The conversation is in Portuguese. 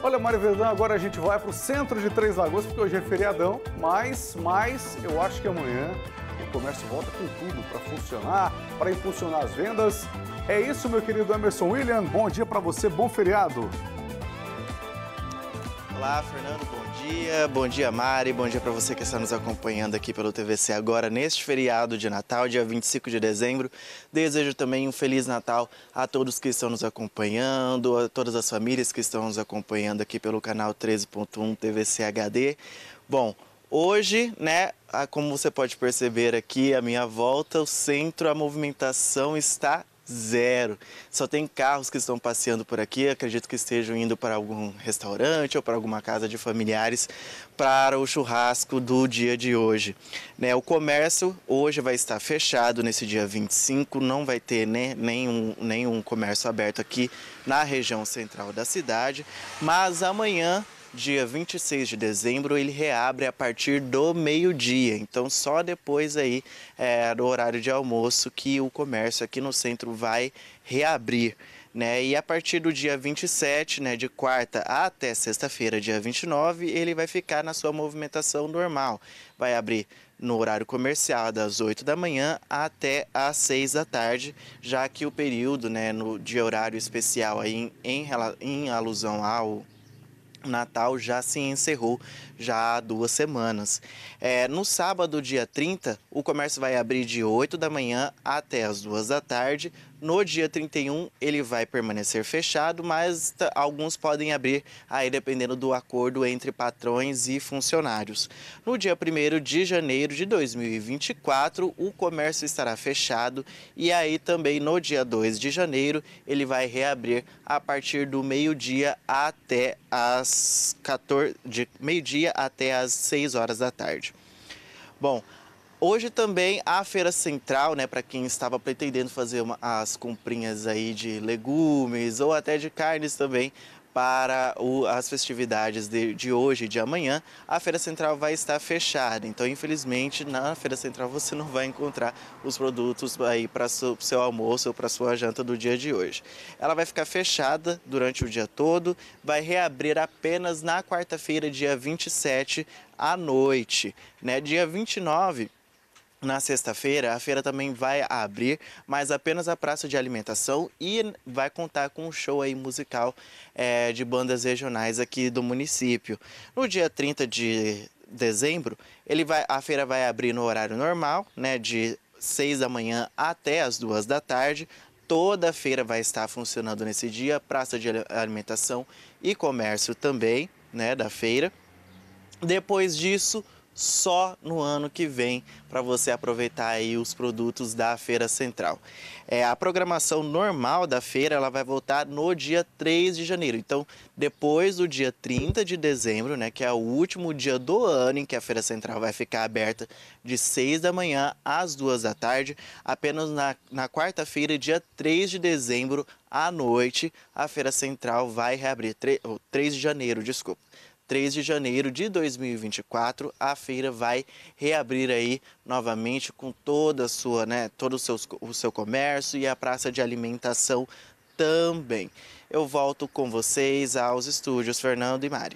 Olha, Mário Verdão, agora a gente vai para o centro de Três Lagoas, porque hoje é feriadão, mas, mas eu acho que amanhã o comércio volta com tudo para funcionar, para impulsionar as vendas. É isso, meu querido Emerson William. Bom dia para você, bom feriado. Olá, Fernando, bom dia. Bom dia, Mari. Bom dia para você que está nos acompanhando aqui pelo TVC agora neste feriado de Natal, dia 25 de dezembro. Desejo também um feliz Natal a todos que estão nos acompanhando, a todas as famílias que estão nos acompanhando aqui pelo canal 13.1 TVC HD. Bom, Hoje, né, como você pode perceber aqui, a minha volta, o centro, a movimentação está zero. Só tem carros que estão passeando por aqui, acredito que estejam indo para algum restaurante ou para alguma casa de familiares para o churrasco do dia de hoje. Né, o comércio hoje vai estar fechado nesse dia 25, não vai ter né, nenhum, nenhum comércio aberto aqui na região central da cidade, mas amanhã dia 26 de dezembro, ele reabre a partir do meio-dia. Então, só depois aí é, do horário de almoço que o comércio aqui no centro vai reabrir. Né? E a partir do dia 27, né, de quarta até sexta-feira, dia 29, ele vai ficar na sua movimentação normal. Vai abrir no horário comercial, das 8 da manhã até às 6 da tarde, já que o período né, no, de horário especial aí em, em, em alusão ao o Natal já se encerrou já há duas semanas. É, no sábado, dia 30, o comércio vai abrir de 8 da manhã até as 2 da tarde no dia 31, ele vai permanecer fechado, mas alguns podem abrir aí dependendo do acordo entre patrões e funcionários. No dia 1 de janeiro de 2024, o comércio estará fechado e aí também no dia 2 de janeiro, ele vai reabrir a partir do meio-dia até as 14 de meio-dia até as 6 horas da tarde. Bom, Hoje também a feira central, né, para quem estava pretendendo fazer uma, as comprinhas aí de legumes ou até de carnes também para o, as festividades de, de hoje e de amanhã, a feira central vai estar fechada. Então, infelizmente, na feira central você não vai encontrar os produtos aí para o seu almoço ou para sua janta do dia de hoje. Ela vai ficar fechada durante o dia todo, vai reabrir apenas na quarta-feira, dia 27 à noite, né? Dia 29 na sexta-feira, a feira também vai abrir, mas apenas a praça de alimentação e vai contar com um show aí musical é, de bandas regionais aqui do município. No dia 30 de dezembro, ele vai, a feira vai abrir no horário normal, né, de 6 da manhã até as 2 da tarde. Toda a feira vai estar funcionando nesse dia, praça de alimentação e comércio também, né, da feira. Depois disso, só no ano que vem para você aproveitar aí os produtos da Feira Central. É, a programação normal da feira ela vai voltar no dia 3 de janeiro. Então, depois do dia 30 de dezembro, né, que é o último dia do ano em que a Feira Central vai ficar aberta de 6 da manhã às 2 da tarde, apenas na, na quarta-feira, dia 3 de dezembro, à noite, a Feira Central vai reabrir, 3, 3 de janeiro, desculpa 3 de janeiro de 2024, a feira vai reabrir aí novamente com toda a sua, né, todo o seu, o seu comércio e a praça de alimentação também. Eu volto com vocês aos estúdios, Fernando e Mário.